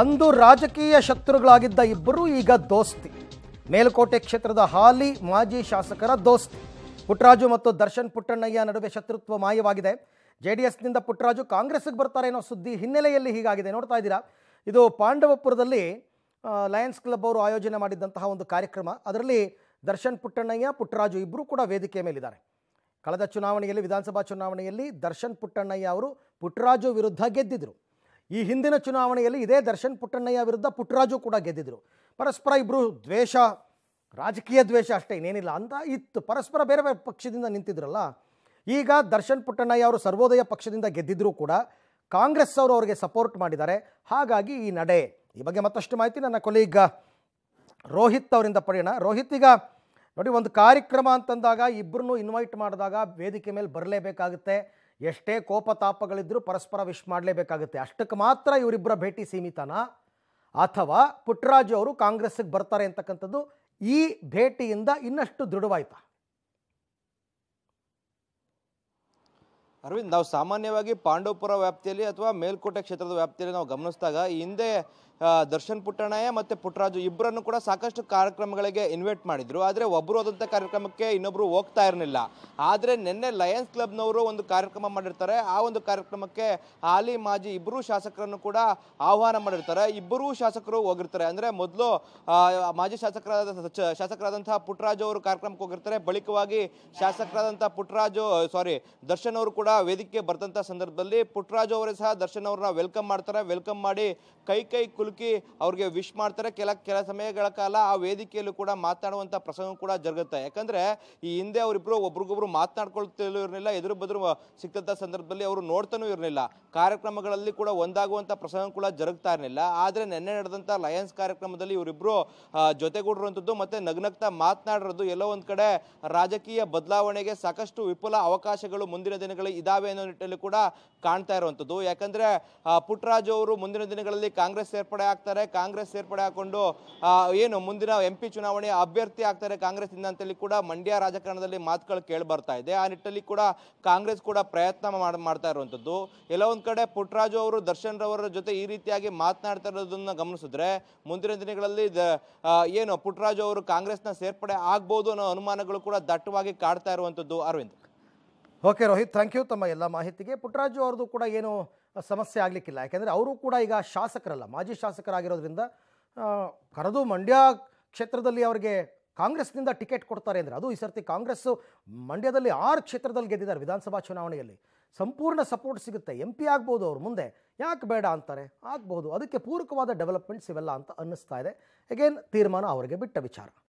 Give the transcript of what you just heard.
ಅಂದು ರಾಜಕೀಯ ಶತ್ರುಗಳಾಗಿದ್ದ ಇಬ್ಬರು ಈಗ ದೋಸ್ತಿ ಮೇಲುಕೋಟೆ ಕ್ಷೇತ್ರದ ಹಾಲಿ ಮಾಜಿ ಶಾಸಕರ ದೋಸ್ತಿ ಪುಟ್ಟರಾಜು ಮತ್ತು ದರ್ಶನ್ ಪುಟ್ಟಣ್ಣಯ್ಯ ನಡುವೆ ಶತ್ರುತ್ವ ಮಾಯವಾಗಿದೆ ಜೆ ಡಿ ಎಸ್ನಿಂದ ಪುಟ್ಟರಾಜು ಕಾಂಗ್ರೆಸ್ಗೆ ಬರ್ತಾರೆ ಅನ್ನೋ ಸುದ್ದಿ ಹಿನ್ನೆಲೆಯಲ್ಲಿ ಹೀಗಾಗಿದೆ ನೋಡ್ತಾ ಇದ್ದೀರಾ ಇದು ಪಾಂಡವಪುರದಲ್ಲಿ ಲಯನ್ಸ್ ಕ್ಲಬ್ ಅವರು ಆಯೋಜನೆ ಮಾಡಿದ್ದಂತಹ ಒಂದು ಕಾರ್ಯಕ್ರಮ ಅದರಲ್ಲಿ ದರ್ಶನ್ ಪುಟ್ಟಣ್ಣಯ್ಯ ಪುಟ್ಟರಾಜು ಇಬ್ಬರೂ ಕೂಡ ವೇದಿಕೆ ಮೇಲಿದ್ದಾರೆ ಕಳೆದ ಚುನಾವಣೆಯಲ್ಲಿ ವಿಧಾನಸಭಾ ಚುನಾವಣೆಯಲ್ಲಿ ದರ್ಶನ್ ಪುಟ್ಟಣ್ಣಯ್ಯ ಅವರು ಪುಟ್ಟರಾಜು ವಿರುದ್ಧ ಗೆದ್ದಿದ್ದರು ಈ ಹಿಂದಿನ ಚುನಾವಣೆಯಲ್ಲಿ ಇದೇ ದರ್ಶನ್ ಪುಟ್ಟಣ್ಣಯ್ಯ ವಿರುದ್ಧ ಪುಟ್ಟರಾಜು ಕೂಡ ಗೆದ್ದಿದ್ರು ಪರಸ್ಪರ ಇಬ್ಬರು ದ್ವೇಷ ರಾಜಕೀಯ ದ್ವೇಷ ಅಷ್ಟೇ ಇನ್ನೇನಿಲ್ಲ ಅಂತ ಇತ್ತು ಪರಸ್ಪರ ಬೇರೆ ಬೇರೆ ಪಕ್ಷದಿಂದ ನಿಂತಿದ್ರಲ್ಲ ಈಗ ದರ್ಶನ್ ಪುಟ್ಟಣ್ಣಯ್ಯ ಅವರು ಸರ್ವೋದಯ ಪಕ್ಷದಿಂದ ಗೆದ್ದಿದ್ರೂ ಕೂಡ ಕಾಂಗ್ರೆಸ್ ಅವರು ಅವರಿಗೆ ಸಪೋರ್ಟ್ ಮಾಡಿದ್ದಾರೆ ಹಾಗಾಗಿ ಈ ನಡೆ ಈ ಬಗ್ಗೆ ಮತ್ತಷ್ಟು ಮಾಹಿತಿ ನನ್ನ ಕೊಲೀಗ ರೋಹಿತ್ ಅವರಿಂದ ಪಡೆಯೋಣ ರೋಹಿತ್ ಈಗ ನೋಡಿ ಒಂದು ಕಾರ್ಯಕ್ರಮ ಅಂತಂದಾಗ ಇಬ್ಬರನ್ನು ಇನ್ವೈಟ್ ಮಾಡಿದಾಗ ವೇದಿಕೆ ಮೇಲೆ ಬರಲೇಬೇಕಾಗುತ್ತೆ ಎಷ್ಟೇ ತಾಪಗಳಿದ್ದರೂ ಪರಸ್ಪರ ವಿಶ್ ಮಾಡಲೇಬೇಕಾಗುತ್ತೆ ಅಷ್ಟಕ್ಕೆ ಮಾತ್ರ ಇವರಿಬ್ಬರ ಭೇಟಿ ಸೀಮಿತನ ಅಥವಾ ಪುಟ್ಟರಾಜು ಅವರು ಕಾಂಗ್ರೆಸ್ಗೆ ಬರ್ತಾರೆ ಅಂತಕ್ಕಂಥದ್ದು ಈ ಭೇಟಿಯಿಂದ ಇನ್ನಷ್ಟು ದೃಢವಾಯ್ತಾ ಅರವಿಂದ್ ನಾವು ಸಾಮಾನ್ಯವಾಗಿ ಪಾಂಡವಪುರ ವ್ಯಾಪ್ತಿಯಲ್ಲಿ ಅಥವಾ ಮೇಲ್ಕೋಟೆ ಕ್ಷೇತ್ರದ ವ್ಯಾಪ್ತಿಯಲ್ಲಿ ನಾವು ಗಮನಿಸಿದಾಗ ಈ ಹಿಂದೆ ದರ್ಶನ್ ಪುಟ್ಟಣ್ಣಯ್ಯ ಮತ್ತು ಪುಟ್ಟರಾಜು ಇಬ್ಬರನ್ನು ಕೂಡ ಸಾಕಷ್ಟು ಕಾರ್ಯಕ್ರಮಗಳಿಗೆ ಇನ್ವೈಟ್ ಮಾಡಿದರು ಆದರೆ ಒಬ್ಬರು ಆದಂಥ ಕಾರ್ಯಕ್ರಮಕ್ಕೆ ಇನ್ನೊಬ್ಬರು ಹೋಗ್ತಾ ಇರಲಿಲ್ಲ ಆದರೆ ನಿನ್ನೆ ಲಯನ್ಸ್ ಕ್ಲಬ್ನವರು ಒಂದು ಕಾರ್ಯಕ್ರಮ ಮಾಡಿರ್ತಾರೆ ಆ ಒಂದು ಕಾರ್ಯಕ್ರಮಕ್ಕೆ ಹಾಲಿ ಮಾಜಿ ಇಬ್ಬರೂ ಶಾಸಕರನ್ನು ಕೂಡ ಆಹ್ವಾನ ಮಾಡಿರ್ತಾರೆ ಇಬ್ಬರೂ ಶಾಸಕರು ಹೋಗಿರ್ತಾರೆ ಅಂದರೆ ಮೊದಲು ಮಾಜಿ ಶಾಸಕರಾದ ಶಾಸಕರಾದಂತಹ ಪುಟ್ಟರಾಜು ಅವರು ಕಾರ್ಯಕ್ರಮಕ್ಕೆ ಹೋಗಿರ್ತಾರೆ ಬಳಿಕವಾಗಿ ಶಾಸಕರಾದಂಥ ಪುಟ್ಟರಾಜು ಸಾರಿ ದರ್ಶನ್ ಅವರು ಕೂಡ ವೇದಿಕೆ ಬರ್ತಂಥ ಸಂದರ್ಭದಲ್ಲಿ ಪುಟ್ಟರಾಜು ಅವರೇ ಸಹ ದರ್ಶನ್ ಅವ್ರನ್ನ ವೆಲ್ಕಮ್ ಮಾಡ್ತಾರೆ ವೆಲ್ಕಮ್ ಮಾಡಿ ಕೈ ಕೈ ಕುಲುಕಿ ಅವ್ರಿಗೆ ವಿಶ್ ಮಾಡ್ತಾರೆ ಕೆಲ ಕೆಲ ಸಮಯಗಳ ಕಾಲ ಆ ವೇದಿಕೆಯಲ್ಲೂ ಕೂಡ ಮಾತನಾಡುವಂಥ ಪ್ರಸಂಗ ಕೂಡ ಜರುಗುತ್ತೆ ಯಾಕಂದರೆ ಈ ಹಿಂದೆ ಅವರಿಬ್ಬರು ಒಬ್ರಿಗೊಬ್ರು ಮಾತನಾಡ್ಕೊಳ್ತಿಲ್ಲ ಇರಲಿಲ್ಲ ಎದುರು ಬದುರು ಸಿಕ್ತಂಥ ಸಂದರ್ಭದಲ್ಲಿ ಅವರು ನೋಡ್ತಾನೂ ಇರಲಿಲ್ಲ ಕಾರ್ಯಕ್ರಮಗಳಲ್ಲಿ ಕೂಡ ಒಂದಾಗುವಂಥ ಪ್ರಸಂಗ ಕೂಡ ಜರುಗ್ತಾ ಇರಲಿಲ್ಲ ಆದರೆ ನಿನ್ನೆ ನಡೆದಂಥ ಲಯನ್ಸ್ ಕಾರ್ಯಕ್ರಮದಲ್ಲಿ ಇವರಿಬ್ಬರು ಜೊತೆಗೂಡಿರುವಂಥದ್ದು ಮತ್ತೆ ನಗ್ನಗ್ತಾ ಮಾತನಾಡಿರೋದು ಎಲ್ಲೋ ಒಂದು ಕಡೆ ರಾಜಕೀಯ ಬದಲಾವಣೆಗೆ ಸಾಕಷ್ಟು ವಿಪುಲ ಅವಕಾಶಗಳು ಮುಂದಿನ ದಿನಗಳಲ್ಲಿ ಇದಾವೆ ಅನ್ನೋ ನಿಟ್ಟಿನಲ್ಲಿ ಕೂಡ ಕಾಣ್ತಾ ಇರುವಂಥದ್ದು ಯಾಕಂದರೆ ಪುಟ್ಟರಾಜು ಅವರು ಮುಂದಿನ ದಿನಗಳಲ್ಲಿ ಕಾಂಗ್ರೆಸ್ ಸೇರ್ಪಡೆ ಆಗ್ತಾರೆ ಕಾಂಗ್ರೆಸ್ ಸೇರ್ಪಡೆ ಹಾಕೊಂಡು ಏನು ಮುಂದಿನ ಎಂ ಪಿ ಚುನಾವಣೆ ಅಭ್ಯರ್ಥಿ ಆಗ್ತಾರೆ ಕಾಂಗ್ರೆಸ್ಸಿಂದ ಅಂತೇಳಿ ಕೂಡ ಮಂಡ್ಯ ರಾಜಕಾರಣದಲ್ಲಿ ಮಾತುಗಳು ಕೇಳಿ ಬರ್ತಾ ಇದೆ ಆ ನಿಟ್ಟಲ್ಲಿ ಕೂಡ ಕಾಂಗ್ರೆಸ್ ಕೂಡ ಪ್ರಯತ್ನ ಮಾಡ್ತಾ ಇರುವಂಥದ್ದು ಎಲ್ಲ ಒಂದ್ ಕಡೆ ಪುಟ್ಟರಾಜು ಅವರು ದರ್ಶನ್ ರವರ ಜೊತೆ ಈ ರೀತಿಯಾಗಿ ಮಾತನಾಡ್ತಾ ಇರೋದನ್ನ ಗಮನಿಸಿದ್ರೆ ಮುಂದಿನ ದಿನಗಳಲ್ಲಿ ಏನು ಪುಟ್ಟರಾಜು ಅವರು ಕಾಂಗ್ರೆಸ್ನ ಸೇರ್ಪಡೆ ಆಗ್ಬೋದು ಅನ್ನೋ ಅನುಮಾನಗಳು ಕೂಡ ದಟ್ಟವಾಗಿ ಕಾಡ್ತಾ ಇರುವಂಥದ್ದು Arvind okay Rohit thank you ತಮ್ಮ ಎಲ್ಲ ಮಾಹಿತಿಗೆ ಪುಟ್ಟರಾಜು ಅವ್ರದ್ದು ಕೂಡ ಏನು ಸಮಸ್ಯೆ ಆಗಲಿಕ್ಕಿಲ್ಲ ಯಾಕೆಂದರೆ ಅವರು ಕೂಡ ಈಗ ಶಾಸಕರಲ್ಲ ಮಾಜಿ ಶಾಸಕರಾಗಿರೋದ್ರಿಂದ ಕರೆದು ಮಂಡ್ಯ ಕ್ಷೇತ್ರದಲ್ಲಿ ಅವರಿಗೆ ಕಾಂಗ್ರೆಸ್ನಿಂದ ಟಿಕೆಟ್ ಕೊಡ್ತಾರೆ ಅಂದರೆ ಅದು ಈ ಸರ್ತಿ ಕಾಂಗ್ರೆಸ್ಸು ಮಂಡ್ಯದಲ್ಲಿ ಆರು ಕ್ಷೇತ್ರದಲ್ಲಿ ಗೆದ್ದಿದ್ದಾರೆ ವಿಧಾನಸಭಾ ಚುನಾವಣೆಯಲ್ಲಿ ಸಂಪೂರ್ಣ ಸಪೋರ್ಟ್ ಸಿಗುತ್ತೆ ಎಂ ಪಿ ಆಗ್ಬೋದು ಅವ್ರ ಮುಂದೆ ಯಾಕೆ ಬೇಡ ಅಂತಾರೆ ಆಗ್ಬೋದು ಅದಕ್ಕೆ ಪೂರಕವಾದ ಡೆವಲಪ್ಮೆಂಟ್ಸ್ ಇವೆಲ್ಲ ಅಂತ ಅನ್ನಿಸ್ತಾ ಇದೆ ಅಗೇನ್ ತೀರ್ಮಾನ ಅವರಿಗೆ ಬಿಟ್ಟ ವಿಚಾರ